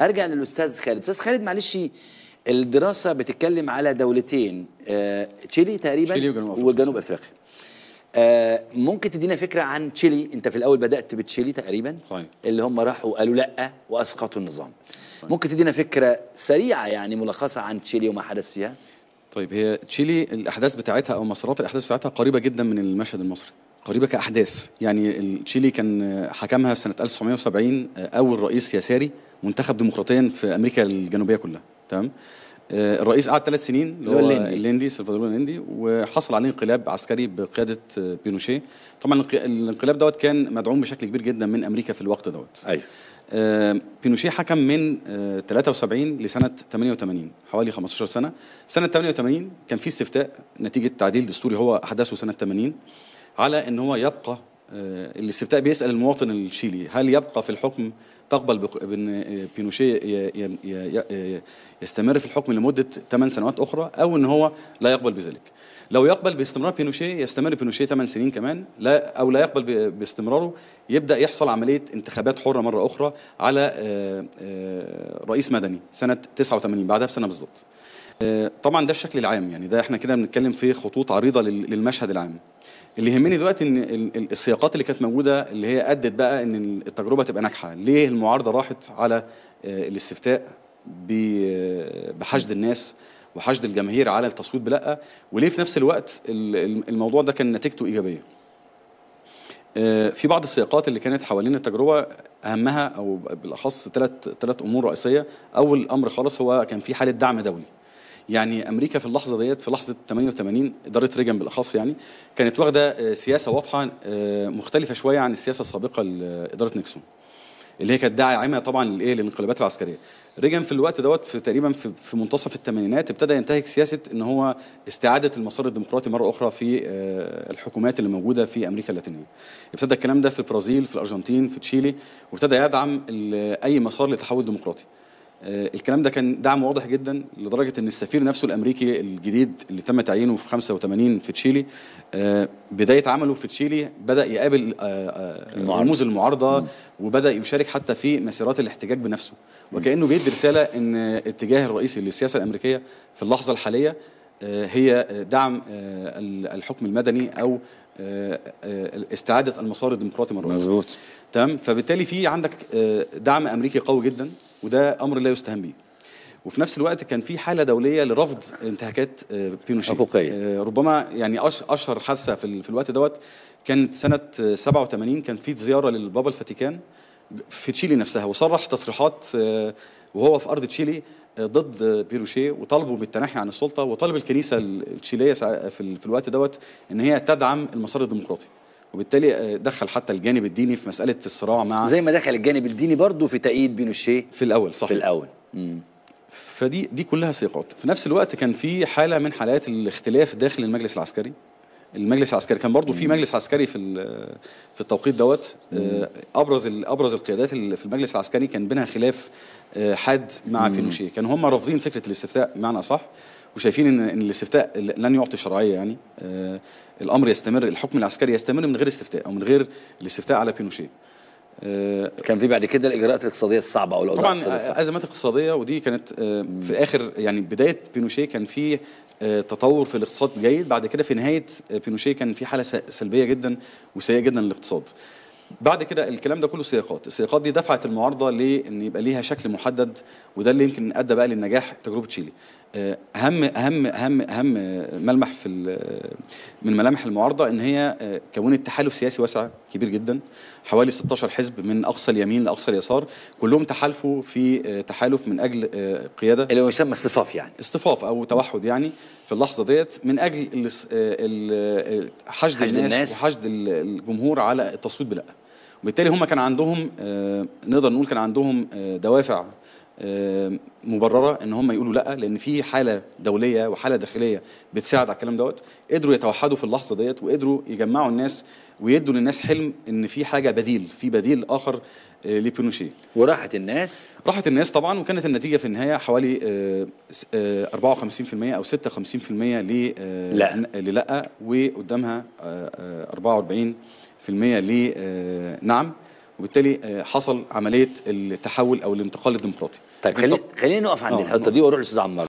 ارجع للاستاذ خالد استاذ خالد معلش الدراسه بتتكلم على دولتين آه، تشيلي تقريبا تشيلي وجنوب افريقيا, وجنوب أفريقيا. آه، ممكن تدينا فكره عن تشيلي انت في الاول بدات بتشيلي تقريبا صحيح. اللي هم راحوا قالوا لا واسقطوا النظام صحيح. ممكن تدينا فكره سريعه يعني ملخصه عن تشيلي وما حدث فيها طيب هي تشيلي الاحداث بتاعتها او مسارات الاحداث بتاعتها قريبه جدا من المشهد المصري قريبه كاحداث يعني تشيلي كان حكمها في سنه 1970 آه، اول رئيس يساري منتخب ديمقراطيا في امريكا الجنوبيه كلها تمام آه، الرئيس قعد ثلاث سنين اللي هو الليندي سلفادور الليندي وحصل عليه انقلاب عسكري بقياده آه، بينوشيه طبعا الانقلاب دوت كان مدعوم بشكل كبير جدا من امريكا في الوقت دوت ايوه بينوشيه حكم من 73 لسنه 88 حوالي 15 سنه سنه 88 كان في استفتاء نتيجه تعديل دستوري هو احداثه سنه 80 على ان هو يبقى آه، الاستفتاء بيسال المواطن الشيلي هل يبقى في الحكم تقبل بان آه، بينوشيه آه، يستمر في الحكم لمده 8 سنوات اخرى او ان هو لا يقبل بذلك. لو يقبل باستمرار بينوشيه يستمر بينوشيه 8 سنين كمان لا او لا يقبل باستمراره يبدا يحصل عمليه انتخابات حره مره اخرى على رئيس مدني سنه 89 بعدها بسنه بالظبط. آه، طبعا ده الشكل العام يعني ده احنا كده بنتكلم في خطوط عريضه للمشهد العام اللي يهمني دلوقتي ان السياقات اللي كانت موجوده اللي هي ادت بقى ان التجربه تبقى ناجحه ليه المعارضه راحت على آه، الاستفتاء آه، بحشد الناس وحشد الجماهير على التصويت بلا وليه في نفس الوقت الموضوع ده كان نتيجته ايجابيه في بعض السياقات اللي كانت حوالين التجربه اهمها او بالاخص ثلاث ثلاث امور رئيسيه اول امر خالص هو كان في حاله دعم دولي يعني امريكا في اللحظه ديت في لحظه 88 اداره ريجن بالاخص يعني كانت واخده آه، سياسه واضحه آه، مختلفه شويه عن السياسه السابقه لاداره آه، نيكسون اللي هي كانت داعمه طبعا للايه للانقلابات العسكريه ريجن في الوقت دوت في تقريبا في منتصف الثمانينات ابتدى ينتهك سياسه ان هو استعاده المسار الديمقراطي مره اخرى في الحكومات اللي موجوده في امريكا اللاتينيه ابتدى الكلام ده في البرازيل في الارجنتين في تشيلي وابتدى يدعم اي مسار لتحول ديمقراطي آه، الكلام ده كان دعم واضح جدا لدرجه ان السفير نفسه الامريكي الجديد اللي تم تعيينه في 85 في تشيلي آه، بدايه عمله في تشيلي بدا يقابل آه، رموز المعارضه وبدا يشارك حتى في مسيرات الاحتجاج بنفسه وكانه بيدي رساله ان اتجاه الرئيسي للسياسه الامريكيه في اللحظه الحاليه هي دعم الحكم المدني او استعاده المسار الديمقراطي مره مظبوط تمام فبالتالي في عندك دعم امريكي قوي جدا وده امر لا يستهان به وفي نفس الوقت كان في حاله دوليه لرفض انتهاكات آه، بينوشيه حقوقيه آه، ربما يعني اشهر حادثه في الوقت دوت كانت سنه 87 آه، كان في زياره للبابا الفاتيكان في تشيلي نفسها وصرح تصريحات وهو في ارض تشيلي ضد بيروشيه وطالبوا بالتناحي عن السلطه وطالب الكنيسه التشيليه في الوقت دوت ان هي تدعم المسار الديمقراطي وبالتالي آه، دخل حتى الجانب الديني في مساله الصراع مع زي ما دخل الجانب الديني برضه في تأييد بينوشيه في الاول صح في الاول مم. فدي دي كلها سياقات في نفس الوقت كان في حاله من حالات الاختلاف داخل المجلس العسكري المجلس العسكري كان برضه في مجلس عسكري في في التوقيت دوت آه، ابرز ابرز القيادات اللي في المجلس العسكري كان بينها خلاف آه، حاد مع بينوشيه كانوا هم رافضين فكره الاستفتاء بمعنى اصح وشايفين ان ان الاستفتاء لن يعطي شرعيه يعني آه، الامر يستمر الحكم العسكري يستمر من غير استفتاء او من غير الاستفتاء على بينوشيه آه، كان في بعد كده الاجراءات الاقتصاديه الصعبه او الاوضاع طبعا آه، ازمات اقتصاديه ودي كانت في اخر يعني بدايه بينوشيه كان في تطور في الاقتصاد جيد بعد كده في نهايه بينوشيه كان في حاله سلبيه جدا وسيئه جدا للاقتصاد بعد كده الكلام ده كله سياقات السياقات دي دفعت المعارضه لان يبقى ليها شكل محدد وده اللي يمكن ادى بقى للنجاح تجربه تشيلي آه، اهم اهم اهم اهم ملمح في من ملامح المعارضه ان هي آه، كونت تحالف سياسي واسع كبير جدا حوالي 16 حزب من اقصى اليمين لاقصى اليسار كلهم تحالفوا في آه، تحالف من اجل قياده اللي هو يسمى اصطفاف يعني اصطفاف او توحد يعني في اللحظه ديت من اجل حشد, الناس, الناس وحشد الجمهور على التصويت بلا وبالتالي هم كان عندهم نقدر نقول كان عندهم دوافع مبرره ان هم يقولوا لا لان في حاله دوليه وحاله داخليه بتساعد على الكلام دوت قدروا يتوحدوا في اللحظه ديت وقدروا يجمعوا الناس ويدوا للناس حلم ان في حاجه بديل في بديل اخر آه، لبينوشيه وراحت الناس راحت الناس طبعا وكانت النتيجه في النهايه حوالي 54% آه، آه، او 56% ل لا للا وقدامها 44% ل نعم وبالتالي آه، حصل عمليه التحول او الانتقال الديمقراطي طيب خلينا نقف عند آه. الحته دي واروح للاستاذ عمار